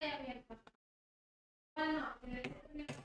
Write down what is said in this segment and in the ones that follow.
Gracias. Şey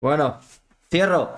Bueno, cierro.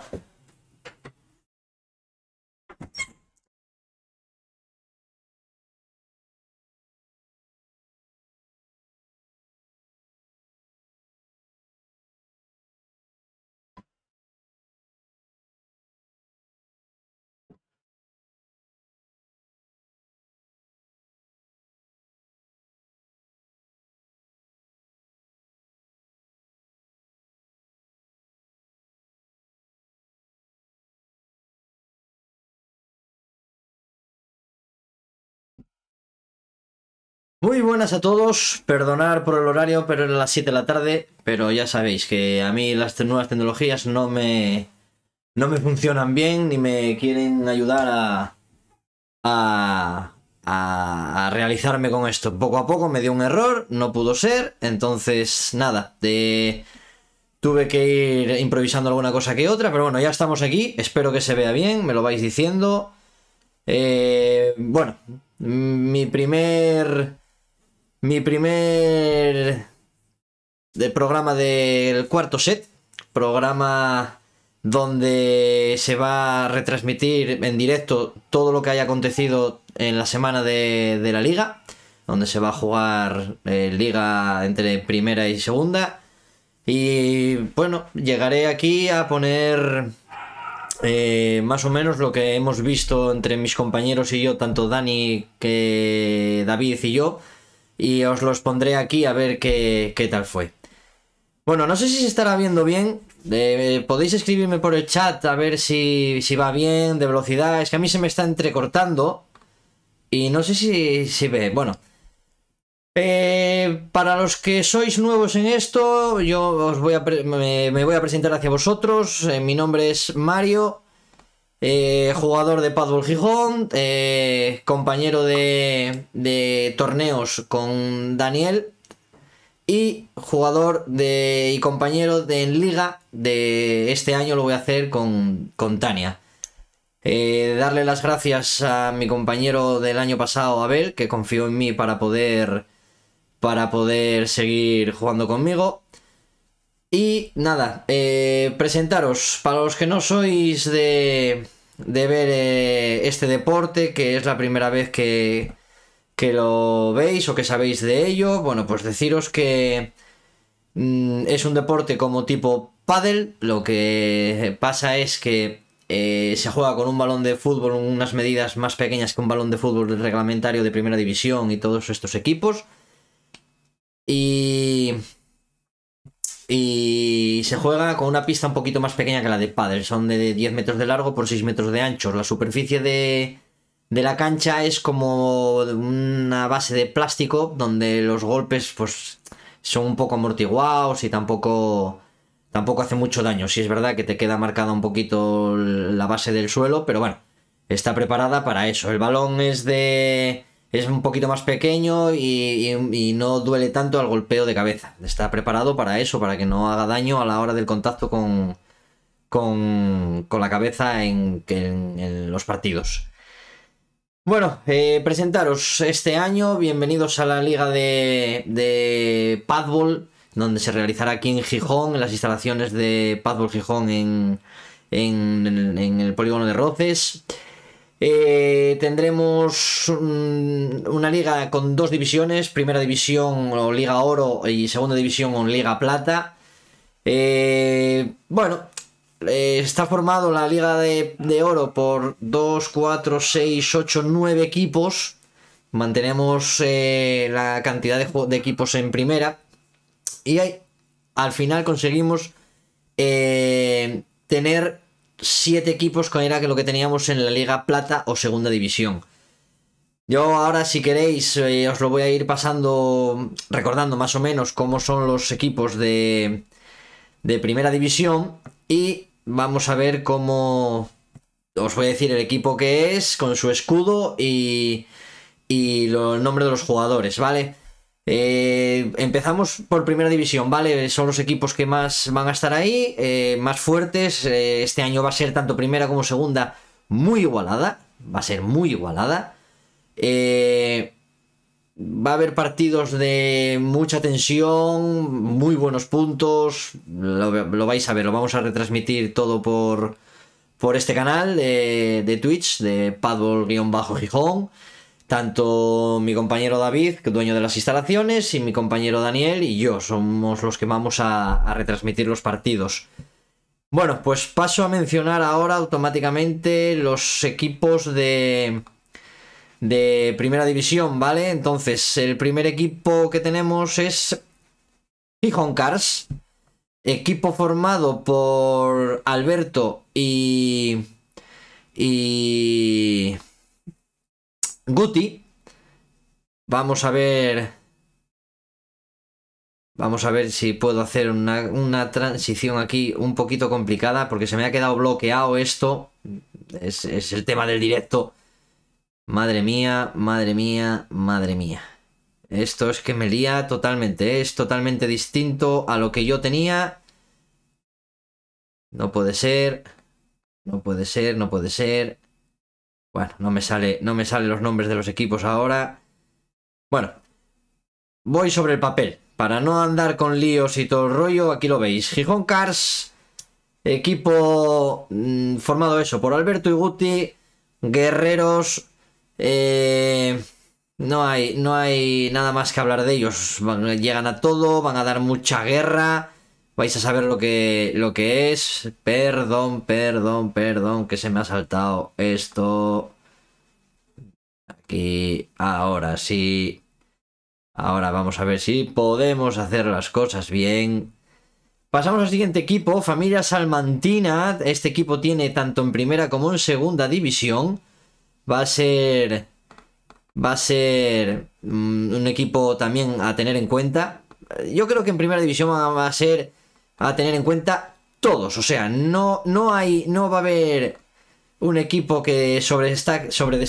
Muy buenas a todos, perdonar por el horario, pero era las 7 de la tarde, pero ya sabéis que a mí las nuevas tecnologías no me, no me funcionan bien ni me quieren ayudar a, a, a, realizarme con esto. Poco a poco me dio un error, no pudo ser, entonces nada, de, tuve que ir improvisando alguna cosa que otra, pero bueno, ya estamos aquí, espero que se vea bien, me lo vais diciendo. Eh, bueno, mi primer mi primer programa del cuarto set, programa donde se va a retransmitir en directo todo lo que haya acontecido en la semana de, la liga, donde se va a jugar eh, liga entre primera y segunda. Y bueno, llegaré aquí a poner eh, más o menos lo que hemos visto entre mis compañeros y yo, tanto Dani que David y yo, y os los pondré aquí a ver qué, tal fue. Bueno, no sé si se estará viendo bien. Eh, podéis escribirme por el chat a ver si, si, va bien, de velocidad. Es que a mí se me está entrecortando. Y no sé si, si ve. Bueno. Eh, para los que sois nuevos en esto, yo os voy a me, voy a presentar hacia vosotros. Eh, mi nombre es Mario. Eh, jugador de Padbol Gijón, eh, compañero de, torneos con Daniel y jugador de, y compañero de liga de este año lo voy a hacer con, con Tania. Eh, darle las gracias a mi compañero del año pasado, Abel, que confió en mí para poder, para poder seguir jugando conmigo. Y nada, eh, presentaros, para los que no sois de, ver eh, este deporte, que es la primera vez que, lo veis o que sabéis de ello, bueno, pues deciros que mm, es un deporte como tipo paddle, lo que pasa es que eh, se juega con un balón de fútbol, unas medidas más pequeñas que un balón de fútbol reglamentario de primera división y todos estos equipos. Y y se juega con una pista un poquito más pequeña que la de pádel. Son de 10 metros de largo por 6 metros de ancho. La superficie de, de la cancha es como una base de plástico donde los golpes pues son un poco amortiguados y tampoco tampoco hace mucho daño. Si sí es verdad que te queda marcada un poquito la base del suelo, pero bueno, está preparada para eso. El balón es de es un poquito más pequeño y, no duele tanto al golpeo de cabeza. Está preparado para eso, para que no haga daño a la hora del contacto con, la cabeza en, los partidos. Bueno, eh, presentaros este año, bienvenidos a la liga de, de donde se realizará aquí en Gijón, en las instalaciones de Padball Gijón en, en el polígono de Roces. Eh, tendremos mm, una liga con dos divisiones, primera división o liga oro y segunda división o liga plata. Eh, bueno, eh, está formado la liga de, oro por 2, 4, 6, 8, 9 equipos. Mantenemos la cantidad de, equipos en primera. Y al final conseguimos tener siete equipos con era que lo que teníamos en la Liga Plata o Segunda División. Yo ahora, si queréis, eh, os lo voy a ir pasando, recordando más o menos cómo son los equipos de, de Primera División. Y vamos a ver cómo... Os voy a decir el equipo que es, con su escudo y, y el nombre de los jugadores, ¿vale? Eh, empezamos por primera división, ¿vale? Son los equipos que más van a estar ahí, eh, más fuertes. Eh, este año va a ser tanto primera como segunda muy igualada. Va a ser muy igualada. va a haber partidos de mucha tensión, muy buenos puntos. Lo, vais a ver, lo vamos a retransmitir todo por, por este canal de, de Twitch, de Paddle-Gijón. Tanto mi compañero David, que dueño de las instalaciones, y mi compañero Daniel y yo somos los que vamos a, retransmitir los partidos. Bueno, pues paso a mencionar ahora automáticamente los equipos de, de primera división, ¿vale? Entonces, el primer equipo que tenemos es Gijón Cars, equipo formado por Alberto y... y... Guti. Vamos a ver. Vamos a ver si puedo hacer una, transición aquí un poquito complicada porque se me ha quedado bloqueado esto. Es, es el tema del directo. Madre mía, madre mía, madre mía. Esto es que me lía totalmente. ¿eh? Es totalmente distinto a lo que yo tenía. No puede ser. No puede ser, no puede ser. Bueno, no me sale, no me salen los nombres de los equipos ahora. Bueno, voy sobre el papel. Para no andar con líos y todo el rollo, aquí lo veis. Gijón Cars, equipo mm, formado eso por Alberto y Guti, guerreros. Eh, no, hay, no hay nada más que hablar de ellos. llegan a todo, van a dar mucha guerra vais a saber lo que, lo que es. Perdón, perdón, perdón, que se me ha saltado esto. Aquí, ahora sí. Ahora vamos a ver si podemos hacer las cosas bien. Pasamos al siguiente equipo, familia Salmantina. Este equipo tiene tanto en primera como en segunda división. Va a ser... Va a ser mm, un equipo también a tener en cuenta. Yo creo que en primera división va a ser a tener en cuenta todos. O sea, no, no hay. No va a haber un equipo que sobredestaque sobre,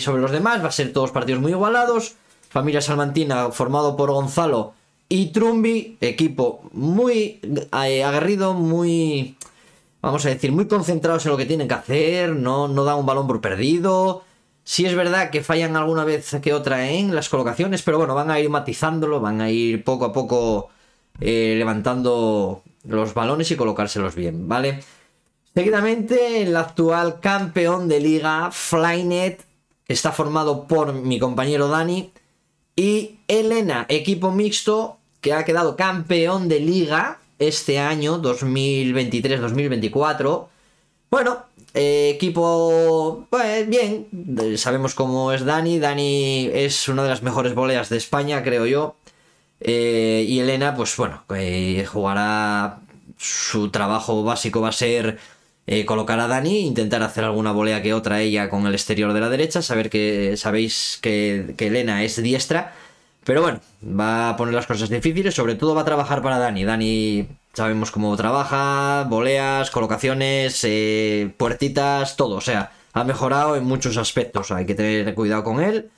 sobre los demás. Va a ser todos partidos muy igualados. Familia Salmantina formado por Gonzalo y Trumbi. Equipo muy eh, agarrido, muy. Vamos a decir, muy concentrados en lo que tienen que hacer. No, no da un balón por perdido. si es verdad que fallan alguna vez que otra en las colocaciones, pero bueno, van a ir matizándolo, van a ir poco a poco eh, levantando los balones y colocárselos bien, ¿vale? Seguidamente, el actual campeón de liga, Flynet, está formado por mi compañero Dani, y Elena, equipo mixto, que ha quedado campeón de liga este año, 2023-2024. Bueno, eh, equipo, pues bien, sabemos cómo es Dani. Dani es una de las mejores voleas de España, creo yo. Eh, y Elena, pues bueno, eh, jugará. Su trabajo básico va a ser eh, colocar a Dani, intentar hacer alguna volea que otra ella con el exterior de la derecha. Saber que sabéis que, que, Elena es diestra. Pero bueno, va a poner las cosas difíciles. Sobre todo va a trabajar para Dani. Dani sabemos cómo trabaja, voleas, colocaciones, puertitas, todo. O sea, ha mejorado en muchos aspectos. Hay que tener cuidado con él.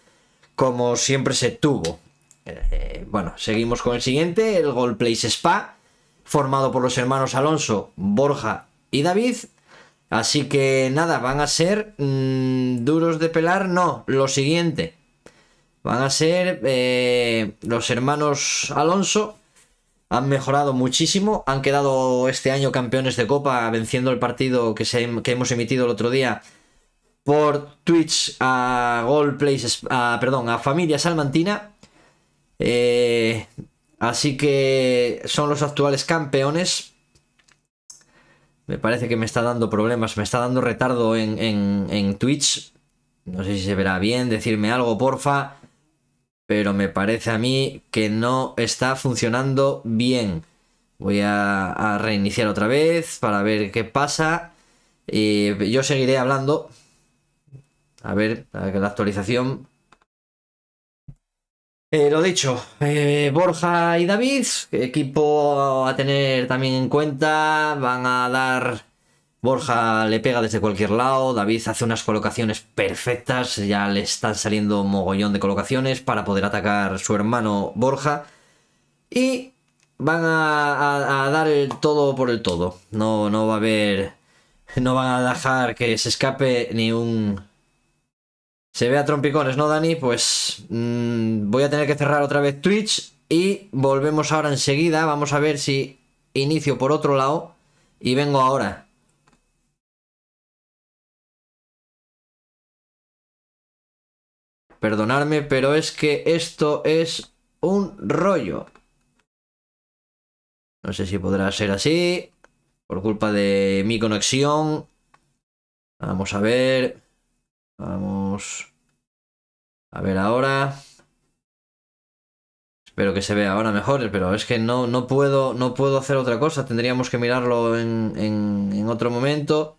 Como siempre se tuvo. Eh, bueno, seguimos con el siguiente, el Gold Spa, formado por los hermanos Alonso, Borja y David. Así que nada, van a ser mm, duros de pelar, no, lo siguiente. Van a ser eh, los hermanos Alonso, han mejorado muchísimo, han quedado este año campeones de Copa venciendo el partido que, hemos emitido el otro día por Twitch a Gold perdón, a Familia Salmantina. Eh, así que son los actuales campeones. Me parece que me está dando problemas, me está dando retardo en, Twitch. No sé si se verá bien, decirme algo, porfa. Pero me parece a mí que no está funcionando bien. Voy a, a reiniciar otra vez para ver qué pasa. Y eh, yo seguiré hablando. A ver, la actualización eh, lo dicho, eh, Borja y David, equipo a tener también en cuenta, van a dar... Borja le pega desde cualquier lado, David hace unas colocaciones perfectas, ya le están saliendo mogollón de colocaciones para poder atacar su hermano Borja. Y van a, dar el todo por el todo. No, no va a haber... No van a dejar que se escape ni un se ve a trompicones, ¿no, Dani? Pues mm, voy a tener que cerrar otra vez Twitch y volvemos ahora enseguida. Vamos a ver si inicio por otro lado y vengo ahora. Perdonadme, pero es que esto es un rollo. No sé si podrá ser así. Por culpa de mi conexión. Vamos a ver. Vamos. A ver ahora. Espero que se vea ahora mejor, pero es que no, no, puedo, no puedo hacer otra cosa. Tendríamos que mirarlo en, otro momento.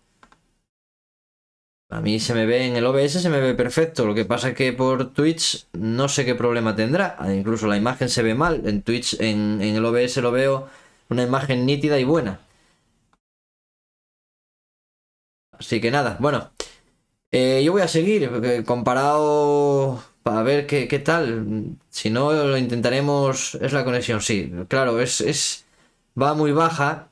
A mí se me ve en el OBS, se me ve perfecto. Lo que pasa es que por Twitch no sé qué problema tendrá. Ah, incluso la imagen se ve mal. En Twitch, en, en el OBS lo veo una imagen nítida y buena. Así que nada, bueno, eh, yo voy a seguir, eh, comparado para ver qué, tal. Si no, lo intentaremos. Es la conexión, sí. Claro, es, Va muy baja.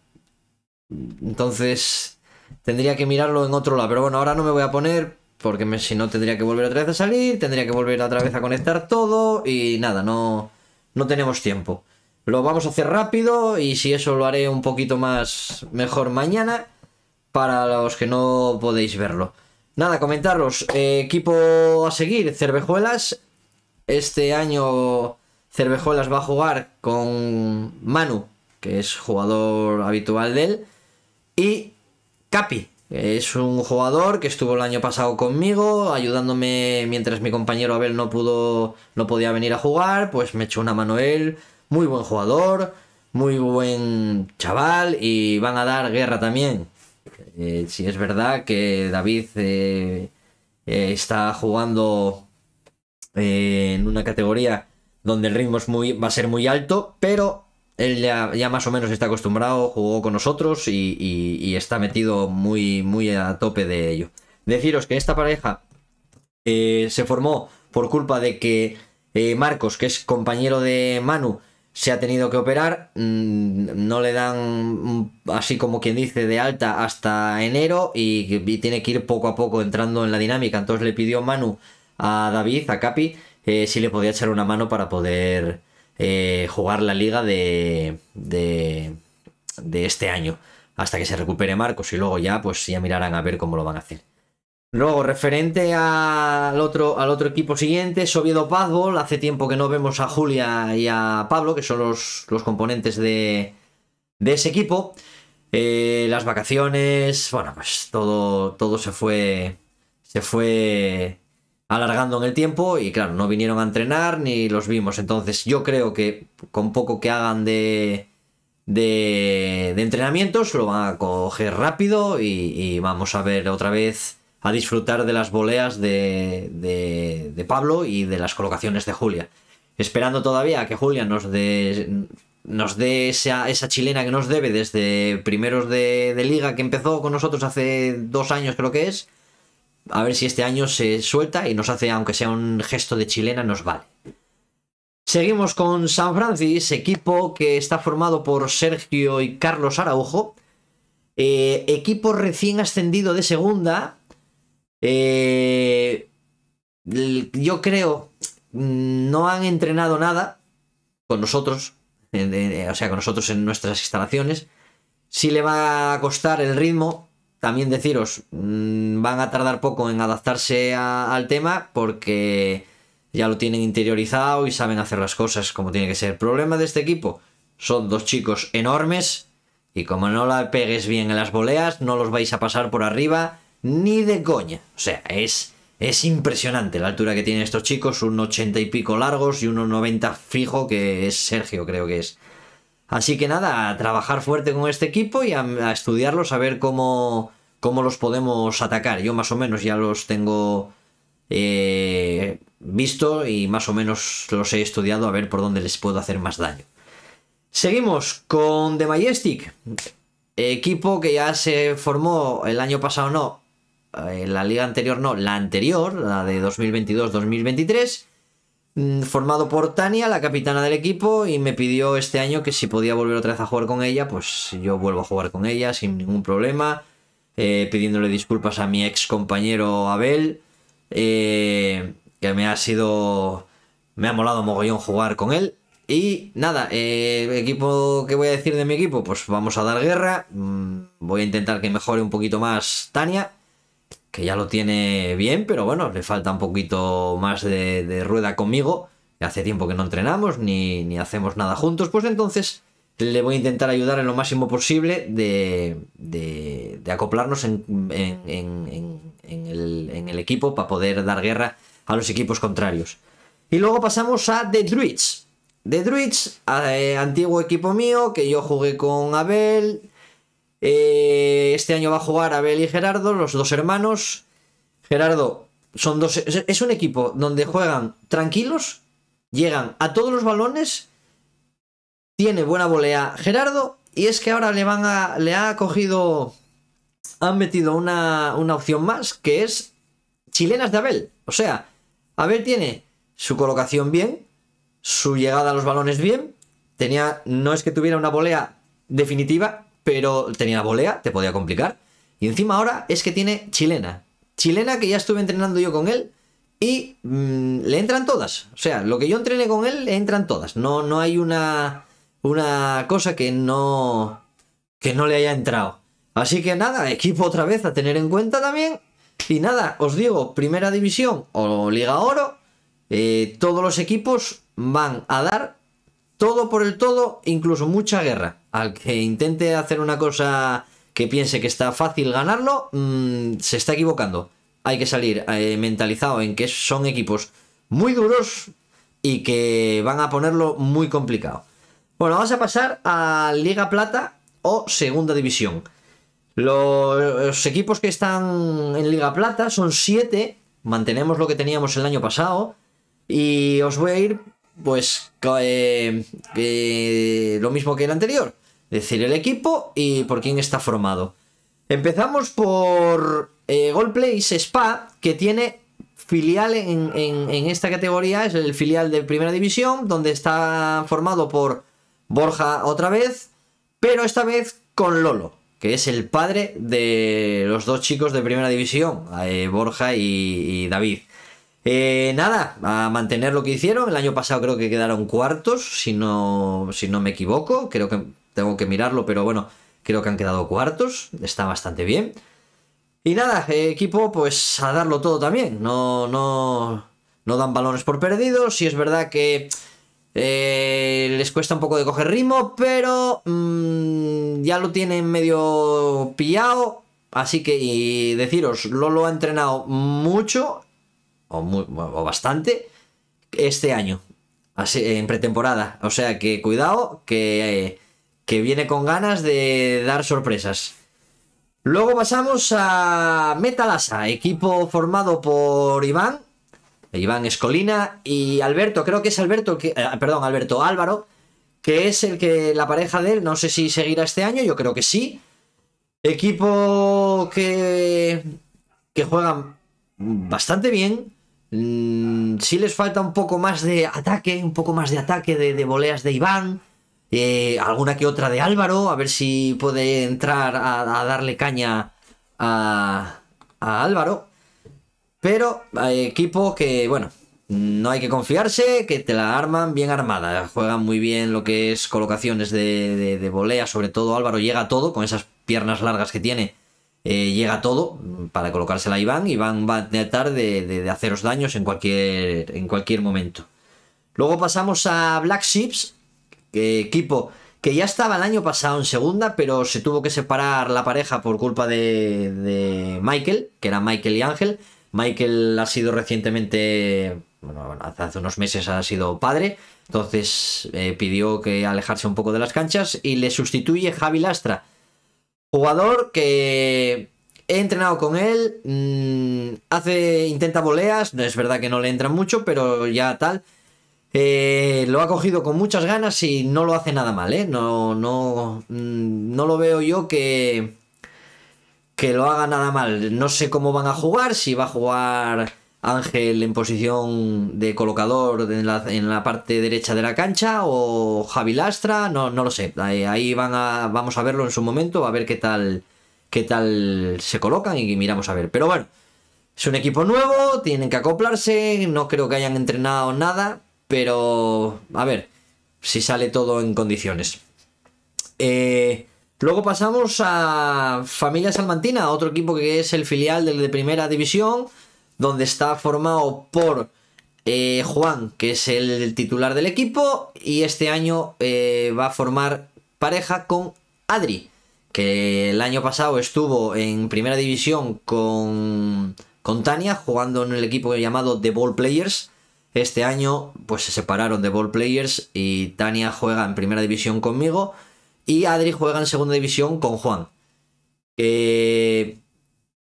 Entonces. Tendría que mirarlo en otro lado. Pero bueno, ahora no me voy a poner. Porque si no, tendría que volver otra vez a salir. Tendría que volver otra vez a conectar todo. Y nada, no. No tenemos tiempo. Lo vamos a hacer rápido. Y si eso lo haré un poquito más. Mejor mañana. Para los que no podéis verlo. Nada, comentaros. Eh, equipo a seguir, Cervejuelas. Este año Cervejuelas va a jugar con Manu, que es jugador habitual de él. Y Capi, que es un jugador que estuvo el año pasado conmigo, ayudándome mientras mi compañero Abel no pudo. no podía venir a jugar. Pues me echó una mano él. Muy buen jugador muy buen chaval y van a dar guerra también. Eh, si es verdad que David eh, eh, está jugando en una categoría donde el ritmo es muy, va a ser muy alto, pero él ya, más o menos está acostumbrado, jugó con nosotros y, y, está metido muy, muy a tope de ello. Deciros que esta pareja se formó por culpa de que Marcos, que es compañero de Manu, se ha tenido que operar, mm, no le dan mm, así como quien dice de alta hasta enero y, tiene que ir poco a poco entrando en la dinámica. Entonces le pidió Manu a David, a Capi, eh, si le podía echar una mano para poder eh, jugar la liga de, de, de este año, hasta que se recupere Marcos y luego ya pues ya mirarán a ver cómo lo van a hacer. Luego, referente al otro, al otro equipo siguiente, Soviedo Pazbol, Hace tiempo que no vemos a Julia y a Pablo, que son los, componentes de, ese equipo. Eh, las vacaciones, bueno, pues todo, todo se fue. Se fue alargando en el tiempo y claro, no vinieron a entrenar ni los vimos. Entonces yo creo que con poco que hagan de, de, de entrenamientos lo van a coger rápido y, y, vamos a ver otra vez a disfrutar de las voleas de, Pablo y de las colocaciones de Julia. Esperando todavía a que Julia nos dé nos dé esa, esa, chilena que nos debe desde primeros de, liga que empezó con nosotros hace dos años creo que es. A ver si este año se suelta y nos hace, aunque sea un gesto de chilena, nos vale. Seguimos con San Francis, equipo que está formado por Sergio y Carlos Araujo. Eh, equipo recién ascendido de segunda, eh, yo creo, no han entrenado nada con nosotros, eh, o sea, con nosotros en nuestras instalaciones. Si le va a costar el ritmo, también deciros, mm, van a tardar poco en adaptarse al tema porque ya lo tienen interiorizado y saben hacer las cosas como tiene que ser. El problema de este equipo son dos chicos enormes y como no la pegues bien en las voleas, no los vais a pasar por arriba ni de coña. O sea, es, es impresionante la altura que tienen estos chicos. Un 80 y pico largos y unos 90 fijo que es Sergio, creo que es. Así que nada, a trabajar fuerte con este equipo y a, estudiarlos, a ver cómo, cómo los podemos atacar. Yo más o menos ya los tengo eh, visto y más o menos los he estudiado a ver por dónde les puedo hacer más daño. Seguimos con The Majestic, equipo que ya se formó el año pasado, no, eh, la liga anterior no, la anterior, la de 2022-2023, mm, formado por Tania, la capitana del equipo, y me pidió este año que si podía volver otra vez a jugar con ella, pues yo vuelvo a jugar con ella sin ningún problema, eh, pidiéndole disculpas a mi ex compañero Abel, eh, que me ha sido... me ha molado mogollón jugar con él. Y nada, eh, equipo que voy a decir de mi equipo, pues vamos a dar guerra. Mm, voy a intentar que mejore un poquito más Tania que ya lo tiene bien, pero bueno, le falta un poquito más de, rueda conmigo. Hace tiempo que no entrenamos ni, hacemos nada juntos, pues entonces le voy a intentar ayudar en lo máximo posible de, de, acoplarnos en, el, equipo para poder dar guerra a los equipos contrarios. Y luego pasamos a The Druids. The Druids, eh, antiguo equipo mío, que yo jugué con Abel, eh, este año va a jugar Abel y Gerardo, los dos hermanos. Gerardo, son dos, es un equipo donde juegan tranquilos, llegan a todos los balones, tiene buena volea Gerardo, y es que ahora le van a, le ha cogido, han metido una, opción más, que es chilenas de Abel. O sea, Abel tiene su colocación bien, su llegada a los balones bien, tenía, no es que tuviera una volea definitiva, pero tenía volea, te podía complicar. Y encima ahora es que tiene chilena. Chilena que ya estuve entrenando yo con él y mm, le entran todas. O sea, lo que yo entrené con él, le entran todas. No, no hay una, una cosa que no, que no le haya entrado. Así que nada, equipo otra vez a tener en cuenta también. Y nada, os digo, primera división o Liga Oro, eh, todos los equipos van a dar todo por el todo, incluso mucha guerra. Al que intente hacer una cosa que piense que está fácil ganarlo, mm, se está equivocando. Hay que salir eh, mentalizado en que son equipos muy duros y que van a ponerlo muy complicado. Bueno, vamos a pasar a Liga Plata o Segunda División. Los equipos que están en Liga Plata son 7, mantenemos lo que teníamos el año pasado y os voy a ir pues eh, eh, lo mismo que el anterior. decir, el equipo y por quién está formado. Empezamos por eh, Spa, que tiene filial en, esta categoría, es el filial de Primera División, donde está formado por Borja otra vez, pero esta vez con Lolo, que es el padre de los dos chicos de Primera División, eh, Borja y David. Eh, nada, a mantener lo que hicieron. El año pasado creo que quedaron cuartos, si no, si no me equivoco. Creo que tengo que mirarlo, pero bueno, creo que han quedado cuartos. Está bastante bien. Y nada, eh, equipo, pues a darlo todo también. No, no, no dan balones por perdidos. Si es verdad que eh, les cuesta un poco de coger ritmo, pero mm, ya lo tienen medio pillado. Así que y deciros, lo ha entrenado mucho o, bastante este año, en pretemporada. O sea que cuidado, que, que viene con ganas de dar sorpresas. Luego pasamos a Metalasa, equipo formado por Iván, Iván Escolina y Alberto, creo que es Alberto, eh, perdón, Alberto Álvaro, que es el que la pareja de él, no sé si seguirá este año, yo creo que sí. Equipo que, que juegan bastante bien, Mm, si les falta un poco más de ataque, un poco más de ataque de, de voleas de Iván. Eh, alguna que otra de Álvaro, a ver si puede entrar a, darle caña a, Álvaro. Pero equipo que, bueno, no hay que confiarse, que te la arman bien armada. Juegan muy bien lo que es colocaciones de, de, volea, sobre todo Álvaro llega a todo con esas piernas largas que tiene eh, llega todo para colocársela a Iván. Iván va a tratar de, haceros daños en cualquier, en cualquier momento. Luego pasamos a Black Ships, equipo que ya estaba el año pasado en segunda, pero se tuvo que separar la pareja por culpa de, de Michael, que era Michael y Ángel. Michael ha sido recientemente, bueno, hace unos meses ha sido padre, entonces eh, pidió que alejarse un poco de las canchas y le sustituye Javi Lastra Jugador que he entrenado con él, mm, hace, intenta voleas, no es verdad que no le entra mucho, pero ya tal. Eh, lo ha cogido con muchas ganas y no lo hace nada mal, ¿eh? No, no, mm, no lo veo yo que, que lo haga nada mal. No sé cómo van a jugar, si va a jugar Ángel en posición de colocador en la, en la, parte derecha de la cancha o Javi Lastra, no, lo sé. Ahí van a, vamos a verlo en su momento, a ver qué tal, qué tal se colocan y miramos a ver. Pero bueno, es un equipo nuevo, tienen que acoplarse, no creo que hayan entrenado nada, pero a ver si sale todo en condiciones. Eh, luego pasamos a Familia Salmantina, otro equipo que es el filial del de Primera División donde está formado por eh, Juan, que es el titular del equipo, y este año eh, va a formar pareja con Adri, que el año pasado estuvo en primera división con, con Tania, jugando en el equipo llamado The Ball Players. Este año pues se separaron de Ball Players y Tania juega en primera división conmigo y Adri juega en segunda división con Juan. Eh,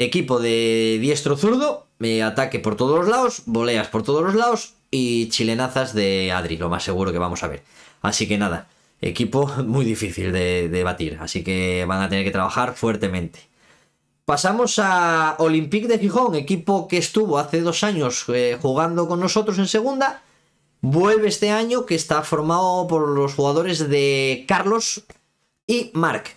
equipo de diestro zurdo ataque por todos los lados, voleas por todos los lados y chilenazas de Adri, lo más seguro que vamos a ver. Así que nada, equipo muy difícil de, batir, así que van a tener que trabajar fuertemente. Pasamos a Olympique de Gijón, equipo que estuvo hace dos años eh, jugando con nosotros en segunda. Vuelve este año que está formado por los jugadores de Carlos y Marc.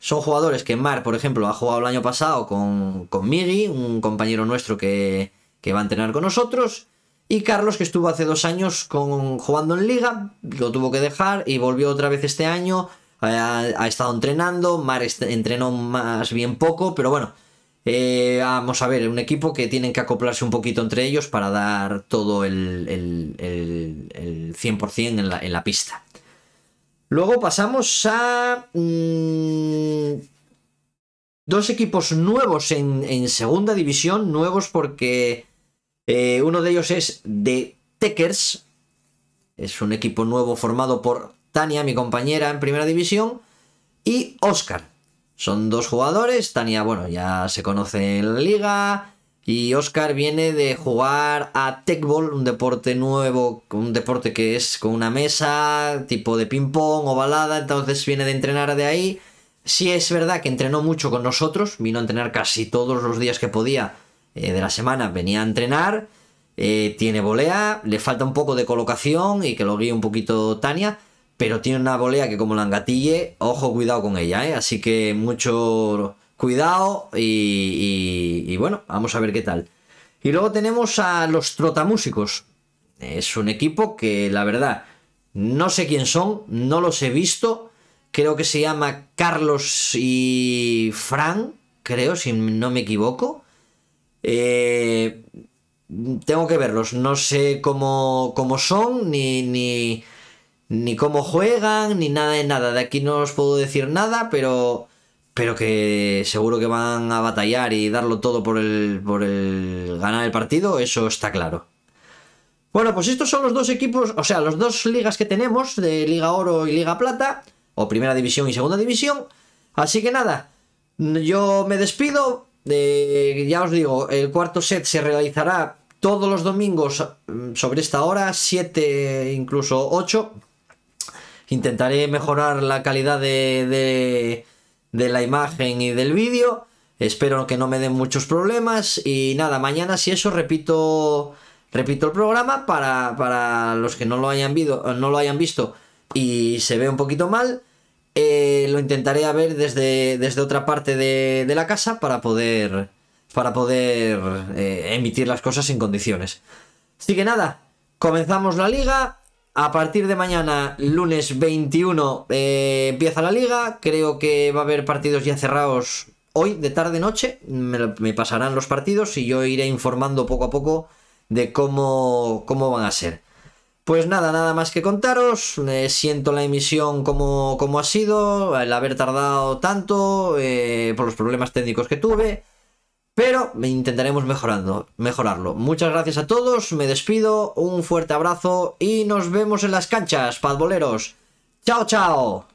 Son jugadores que Mar, por ejemplo, ha jugado el año pasado con, con un compañero nuestro que, va a entrenar con nosotros. Y Carlos, que estuvo hace dos años con, jugando en liga, lo tuvo que dejar y volvió otra vez este año. Ha, estado entrenando, Mar entrenó más bien poco, pero bueno, eh, vamos a ver, un equipo que tienen que acoplarse un poquito entre ellos para dar todo el, el, 100% en la pista. Luego pasamos a mm, dos equipos nuevos en, segunda división, nuevos porque eh, uno de ellos es de Tekers, es un equipo nuevo formado por Tania, mi compañera en primera división, y Oscar. Son dos jugadores, Tania, bueno, ya se conoce en la liga, y Oscar viene de jugar a Techball, un deporte nuevo, un deporte que es con una mesa, tipo de ping-pong, ovalada, entonces viene de entrenar de ahí. Sí es verdad que entrenó mucho con nosotros, vino a entrenar casi todos los días que podía eh, de la semana, venía a entrenar, eh, tiene volea, le falta un poco de colocación y que lo guíe un poquito Tania, pero tiene una volea que como la engatille, ojo cuidado con ella, eh. así que mucho cuidado y, bueno, vamos a ver qué tal. Y luego tenemos a los Trotamúsicos. Es un equipo que la verdad no sé quién son, no los he visto. Creo que se llama Carlos y Fran, creo, si no me equivoco. Eh, tengo que verlos, no sé cómo, cómo son, ni, ni, ni cómo juegan, ni nada de nada. De aquí no os puedo decir nada, pero pero que seguro que van a batallar y darlo todo por el, por el ganar el partido, eso está claro. Bueno, pues estos son los dos equipos, o sea, los dos ligas que tenemos, de Liga Oro y Liga Plata, o Primera División y Segunda División. Así que nada, yo me despido. Eh, ya os digo, el cuarto set se realizará todos los domingos mm, sobre esta hora, 7, incluso 8. Intentaré mejorar la calidad de de la imagen y del vídeo. Espero que no me den muchos problemas. Y nada, mañana si eso repito. Repito el programa para, los que no lo hayan visto, eh, no lo hayan visto y se ve un poquito mal. Eh, lo intentaré a ver desde, desde otra parte de, la casa para poder. Para poder eh, emitir las cosas en condiciones. Así que nada, comenzamos la liga. A partir de mañana, lunes 21, eh, empieza la liga. Creo que va a haber partidos ya cerrados hoy, de tarde-noche. Me, pasarán los partidos y yo iré informando poco a poco de cómo, cómo van a ser. Pues nada, nada más que contaros. Eh, siento la emisión como, ha sido, el haber tardado tanto, eh, por los problemas técnicos que tuve pero intentaremos mejorando, mejorarlo. Muchas gracias a todos, me despido, un fuerte abrazo y nos vemos en las canchas, padboleros. ¡Chao, chao!